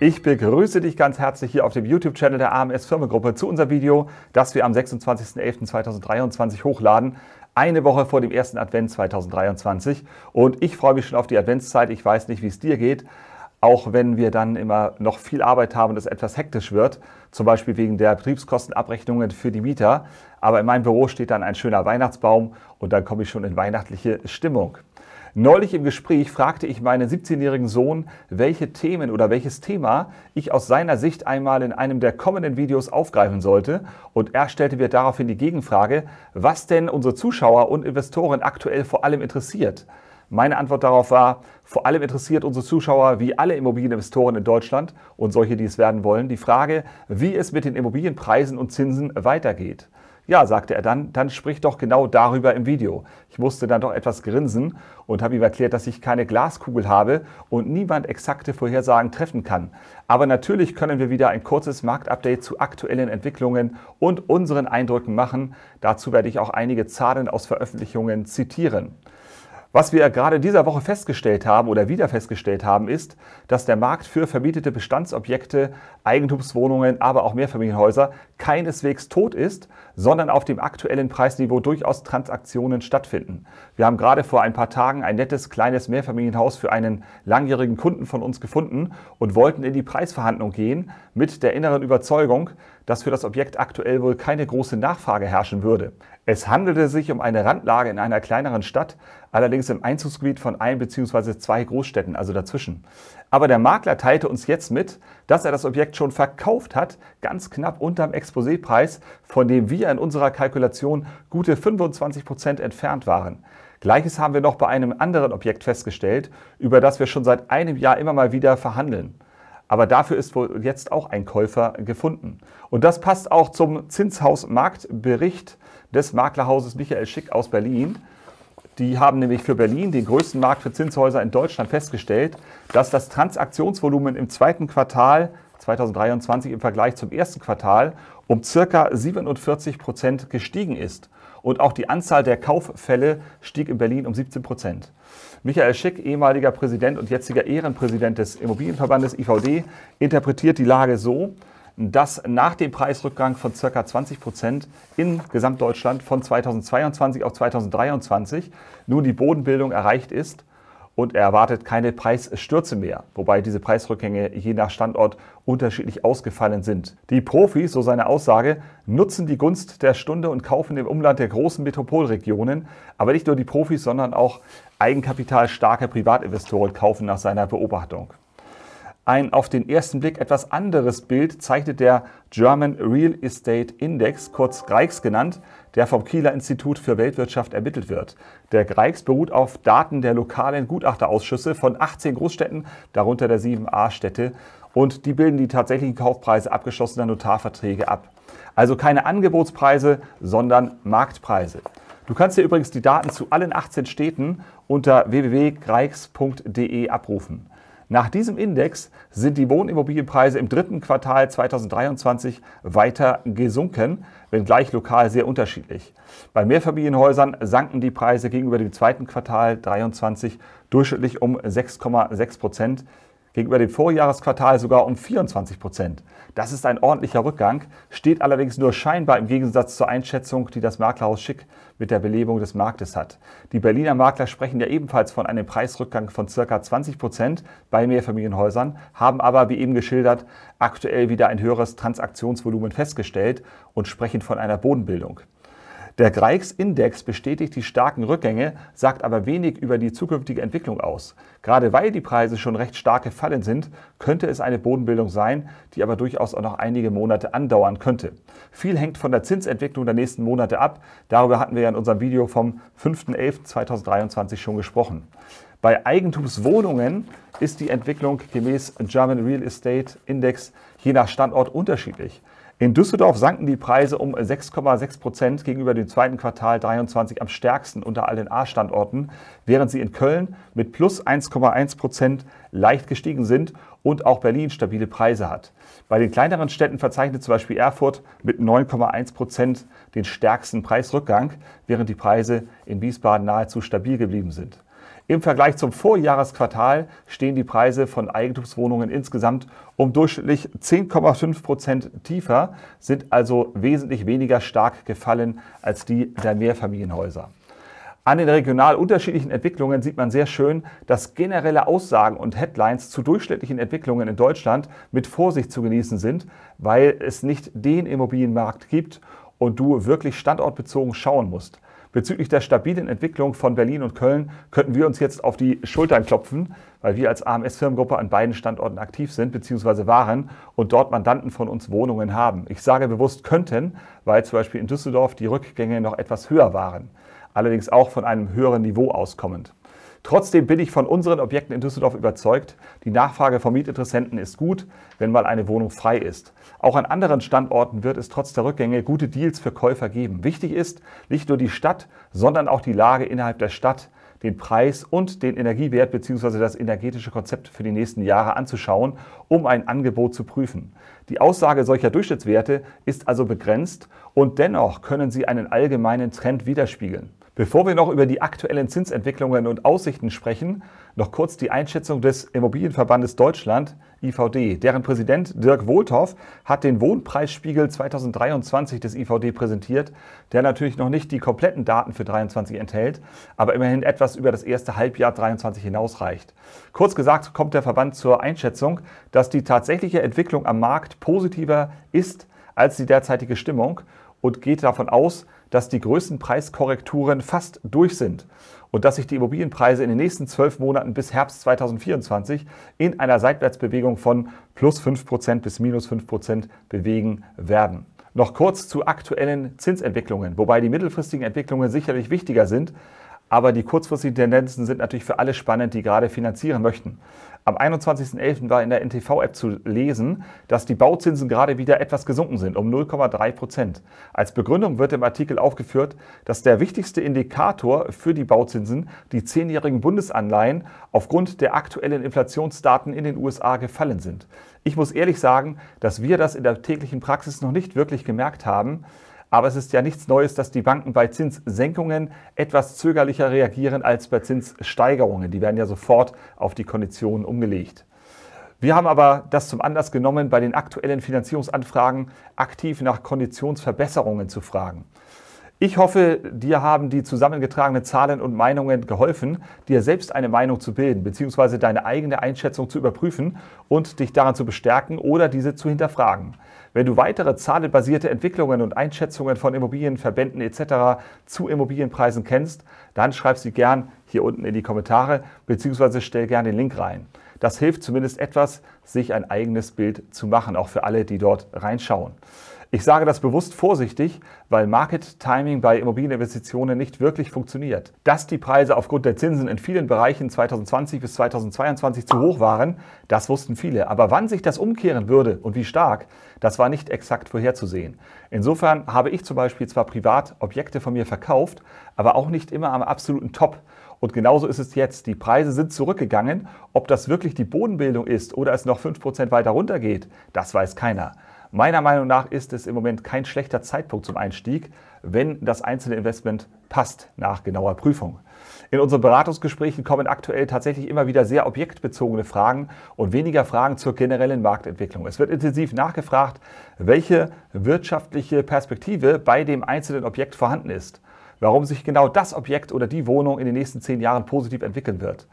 Ich begrüße dich ganz herzlich hier auf dem YouTube-Channel der AMS Firmengruppe zu unserem Video, das wir am 26.11.2023 hochladen, eine Woche vor dem ersten Advent 2023. Und ich freue mich schon auf die Adventszeit. Ich weiß nicht, wie es dir geht, auch wenn wir dann immer noch viel Arbeit haben und es etwas hektisch wird, zum Beispiel wegen der Betriebskostenabrechnungen für die Mieter. Aber in meinem Büro steht dann ein schöner Weihnachtsbaum und dann komme ich schon in weihnachtliche Stimmung. Neulich im Gespräch fragte ich meinen 17-jährigen Sohn, welche Themen oder welches Thema ich aus seiner Sicht einmal in einem der kommenden Videos aufgreifen sollte. Und er stellte mir daraufhin die Gegenfrage, was denn unsere Zuschauer und Investoren aktuell vor allem interessiert. Meine Antwort darauf war, vor allem interessiert unsere Zuschauer, wie alle Immobilieninvestoren in Deutschland und solche, die es werden wollen, die Frage, wie es mit den Immobilienpreisen und Zinsen weitergeht. Ja, sagte er dann, dann sprich doch genau darüber im Video. Ich musste dann doch etwas grinsen und habe ihm erklärt, dass ich keine Glaskugel habe und niemand exakte Vorhersagen treffen kann. Aber natürlich können wir wieder ein kurzes Marktupdate zu aktuellen Entwicklungen und unseren Eindrücken machen. Dazu werde ich auch einige Zahlen aus Veröffentlichungen zitieren. Was wir gerade dieser Woche festgestellt haben oder wieder festgestellt haben, ist, dass der Markt für vermietete Bestandsobjekte, Eigentumswohnungen, aber auch Mehrfamilienhäuser keineswegs tot ist, sondern auf dem aktuellen Preisniveau durchaus Transaktionen stattfinden. Wir haben gerade vor ein paar Tagen ein nettes kleines Mehrfamilienhaus für einen langjährigen Kunden von uns gefunden und wollten in die Preisverhandlung gehen mit der inneren Überzeugung, dass für das Objekt aktuell wohl keine große Nachfrage herrschen würde. Es handelte sich um eine Randlage in einer kleineren Stadt, allerdings im Einzugsgebiet von ein bzw. zwei Großstädten, also dazwischen. Aber der Makler teilte uns jetzt mit, dass er das Objekt schon verkauft hat, ganz knapp unterm Exposé-Preis, von dem wir in unserer Kalkulation gute 25 Prozent entfernt waren. Gleiches haben wir noch bei einem anderen Objekt festgestellt, über das wir schon seit einem Jahr immer mal wieder verhandeln. Aber dafür ist wohl jetzt auch ein Käufer gefunden. Und das passt auch zum Zinshausmarktbericht des Maklerhauses Michael Schick aus Berlin. Die haben nämlich für Berlin, den größten Markt für Zinshäuser in Deutschland, festgestellt, dass das Transaktionsvolumen im zweiten Quartal 2023 im Vergleich zum ersten Quartal um circa 47 Prozent gestiegen ist. Und auch die Anzahl der Kauffälle stieg in Berlin um 17 Prozent. Michael Schick, ehemaliger Präsident und jetziger Ehrenpräsident des Immobilienverbandes IVD, interpretiert die Lage so, dass nach dem Preisrückgang von circa 20 Prozent in Gesamtdeutschland von 2022 auf 2023 nun die Bodenbildung erreicht ist und er erwartet keine Preisstürze mehr, wobei diese Preisrückgänge je nach Standort unterschiedlich ausgefallen sind. Die Profis, so seine Aussage, nutzen die Gunst der Stunde und kaufen im Umland der großen Metropolregionen, aber nicht nur die Profis, sondern auch eigenkapitalstarke Privatinvestoren kaufen nach seiner Beobachtung. Ein auf den ersten Blick etwas anderes Bild zeichnet der German Real Estate Index, kurz GREIX genannt, der vom Kieler Institut für Weltwirtschaft ermittelt wird. Der GREIX beruht auf Daten der lokalen Gutachterausschüsse von 18 Großstädten, darunter der 7a-Städte, und die bilden die tatsächlichen Kaufpreise abgeschlossener Notarverträge ab. Also keine Angebotspreise, sondern Marktpreise. Du kannst dir übrigens die Daten zu allen 18 Städten unter www.greiks.de abrufen. Nach diesem Index sind die Wohnimmobilienpreise im dritten Quartal 2023 weiter gesunken, wenngleich lokal sehr unterschiedlich. Bei Mehrfamilienhäusern sanken die Preise gegenüber dem zweiten Quartal 2023 durchschnittlich um 6,6 Prozent gegenüber dem Vorjahresquartal sogar um 24 Prozent. Das ist ein ordentlicher Rückgang, steht allerdings nur scheinbar im Gegensatz zur Einschätzung, die das Maklerhaus Schick mit der Belebung des Marktes hat. Die Berliner Makler sprechen ja ebenfalls von einem Preisrückgang von circa 20 Prozent bei Mehrfamilienhäusern, haben aber, wie eben geschildert, aktuell wieder ein höheres Transaktionsvolumen festgestellt und sprechen von einer Bodenbildung. Der Greix-Index bestätigt die starken Rückgänge, sagt aber wenig über die zukünftige Entwicklung aus. Gerade weil die Preise schon recht stark gefallen sind, könnte es eine Bodenbildung sein, die aber durchaus auch noch einige Monate andauern könnte. Viel hängt von der Zinsentwicklung der nächsten Monate ab. Darüber hatten wir ja in unserem Video vom 5.11.2023 schon gesprochen. Bei Eigentumswohnungen ist die Entwicklung gemäß German Real Estate Index je nach Standort unterschiedlich. In Düsseldorf sanken die Preise um 6,6 Prozent gegenüber dem zweiten Quartal 23 am stärksten unter allen A-Standorten, während sie in Köln mit plus 1,1 Prozent leicht gestiegen sind und auch Berlin stabile Preise hat. Bei den kleineren Städten verzeichnet zum Beispiel Erfurt mit 9,1 Prozent den stärksten Preisrückgang, während die Preise in Wiesbaden nahezu stabil geblieben sind. Im Vergleich zum Vorjahresquartal stehen die Preise von Eigentumswohnungen insgesamt um durchschnittlich 10,5 Prozent tiefer, sind also wesentlich weniger stark gefallen als die der Mehrfamilienhäuser. An den regional unterschiedlichen Entwicklungen sieht man sehr schön, dass generelle Aussagen und Headlines zu durchschnittlichen Entwicklungen in Deutschland mit Vorsicht zu genießen sind, weil es nicht den Immobilienmarkt gibt und du wirklich standortbezogen schauen musst. Bezüglich der stabilen Entwicklung von Berlin und Köln könnten wir uns jetzt auf die Schultern klopfen, weil wir als AMS-Firmengruppe an beiden Standorten aktiv sind bzw. waren und dort Mandanten von uns Wohnungen haben. Ich sage bewusst könnten, weil zum Beispiel in Düsseldorf die Rückgänge noch etwas höher waren, allerdings auch von einem höheren Niveau auskommend. Trotzdem bin ich von unseren Objekten in Düsseldorf überzeugt, die Nachfrage von Mietinteressenten ist gut, wenn mal eine Wohnung frei ist. Auch an anderen Standorten wird es trotz der Rückgänge gute Deals für Käufer geben. Wichtig ist nicht nur die Stadt, sondern auch die Lage innerhalb der Stadt, den Preis und den Energiewert bzw. das energetische Konzept für die nächsten Jahre anzuschauen, um ein Angebot zu prüfen. Die Aussage solcher Durchschnittswerte ist also begrenzt und dennoch können sie einen allgemeinen Trend widerspiegeln. Bevor wir noch über die aktuellen Zinsentwicklungen und Aussichten sprechen, noch kurz die Einschätzung des Immobilienverbandes Deutschland, IVD. Deren Präsident Dirk Wohltoff hat den Wohnpreisspiegel 2023 des IVD präsentiert, der natürlich noch nicht die kompletten Daten für 2023 enthält, aber immerhin etwas über das erste Halbjahr 2023 hinausreicht. Kurz gesagt kommt der Verband zur Einschätzung, dass die tatsächliche Entwicklung am Markt positiver ist als die derzeitige Stimmung und geht davon aus, dass die größten Preiskorrekturen fast durch sind und dass sich die Immobilienpreise in den nächsten zwölf Monaten bis Herbst 2024 in einer Seitwärtsbewegung von plus 5% bis minus 5% bewegen werden. Noch kurz zu aktuellen Zinsentwicklungen, wobei die mittelfristigen Entwicklungen sicherlich wichtiger sind, aber die kurzfristigen Tendenzen sind natürlich für alle spannend, die gerade finanzieren möchten. Am 21.11. war in der NTV-App zu lesen, dass die Bauzinsen gerade wieder etwas gesunken sind, um 0,3 Prozent. Als Begründung wird im Artikel aufgeführt, dass der wichtigste Indikator für die Bauzinsen, die zehnjährigen Bundesanleihen, aufgrund der aktuellen Inflationsdaten in den USA gefallen sind. Ich muss ehrlich sagen, dass wir das in der täglichen Praxis noch nicht wirklich gemerkt haben. Aber es ist ja nichts Neues, dass die Banken bei Zinssenkungen etwas zögerlicher reagieren als bei Zinssteigerungen. Die werden ja sofort auf die Konditionen umgelegt. Wir haben aber das zum Anlass genommen, bei den aktuellen Finanzierungsanfragen aktiv nach Konditionsverbesserungen zu fragen. Ich hoffe, dir haben die zusammengetragenen Zahlen und Meinungen geholfen, dir selbst eine Meinung zu bilden bzw. deine eigene Einschätzung zu überprüfen und dich daran zu bestärken oder diese zu hinterfragen. Wenn du weitere zahlenbasierte Entwicklungen und Einschätzungen von Immobilienverbänden etc. zu Immobilienpreisen kennst, dann schreib sie gern hier unten in die Kommentare bzw. stell gern den Link rein. Das hilft zumindest etwas, sich ein eigenes Bild zu machen, auch für alle, die dort reinschauen. Ich sage das bewusst vorsichtig, weil Market Timing bei Immobilieninvestitionen nicht wirklich funktioniert. Dass die Preise aufgrund der Zinsen in vielen Bereichen 2020 bis 2022 zu hoch waren, das wussten viele. Aber wann sich das umkehren würde und wie stark, das war nicht exakt vorherzusehen. Insofern habe ich zum Beispiel zwar privat Objekte von mir verkauft, aber auch nicht immer am absoluten Top. Und genauso ist es jetzt. Die Preise sind zurückgegangen. Ob das wirklich die Bodenbildung ist oder es noch 5% weiter runtergeht, das weiß keiner. Meiner Meinung nach ist es im Moment kein schlechter Zeitpunkt zum Einstieg, wenn das einzelne Investment passt nach genauer Prüfung. In unseren Beratungsgesprächen kommen aktuell tatsächlich immer wieder sehr objektbezogene Fragen und weniger Fragen zur generellen Marktentwicklung. Es wird intensiv nachgefragt, welche wirtschaftliche Perspektive bei dem einzelnen Objekt vorhanden ist, warum sich genau das Objekt oder die Wohnung in den nächsten zehn Jahren positiv entwickeln wird.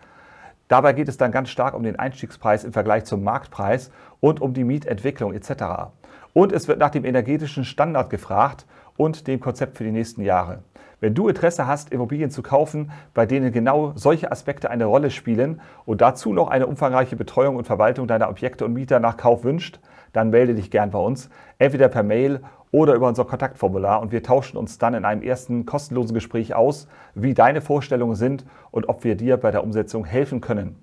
Dabei geht es dann ganz stark um den Einstiegspreis im Vergleich zum Marktpreis und um die Mietentwicklung etc. Und es wird nach dem energetischen Standard gefragt und dem Konzept für die nächsten Jahre. Wenn du Interesse hast, Immobilien zu kaufen, bei denen genau solche Aspekte eine Rolle spielen und dazu noch eine umfangreiche Betreuung und Verwaltung deiner Objekte und Mieter nach Kauf wünscht, dann melde dich gern bei uns, entweder per Mail oder über unser Kontaktformular und wir tauschen uns dann in einem ersten kostenlosen Gespräch aus, wie deine Vorstellungen sind und ob wir dir bei der Umsetzung helfen können.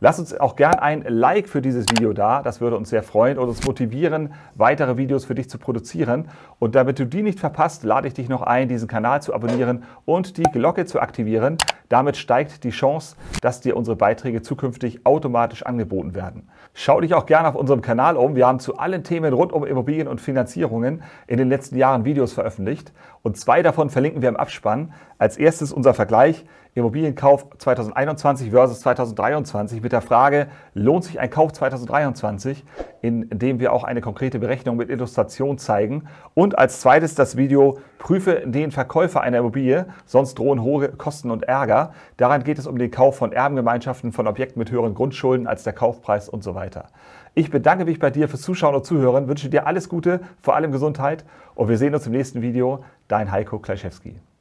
Lasst uns auch gern ein Like für dieses Video da, das würde uns sehr freuen und uns motivieren, weitere Videos für dich zu produzieren. Und damit du die nicht verpasst, lade ich dich noch ein, diesen Kanal zu abonnieren und die Glocke zu aktivieren, damit steigt die Chance, dass dir unsere Beiträge zukünftig automatisch angeboten werden. Schau dich auch gerne auf unserem Kanal um. Wir haben zu allen Themen rund um Immobilien und Finanzierungen in den letzten Jahren Videos veröffentlicht und zwei davon verlinken wir im Abspann. Als erstes unser Vergleich Immobilienkauf 2021 versus 2023 mit der Frage, lohnt sich ein Kauf 2023, indem wir auch eine konkrete Berechnung mit Illustration zeigen. Und als zweites das Video, prüfe den Verkäufer einer Immobilie, sonst drohen hohe Kosten und Ärger. GmbH. Daran geht es um den Kauf von Erbengemeinschaften, von Objekten mit höheren Grundschulden als der Kaufpreis und so weiter. Ich bedanke mich bei dir fürs Zuschauen und Zuhören, wünsche dir alles Gute, vor allem Gesundheit und wir sehen uns im nächsten Video. Dein Heiko Kleischewski.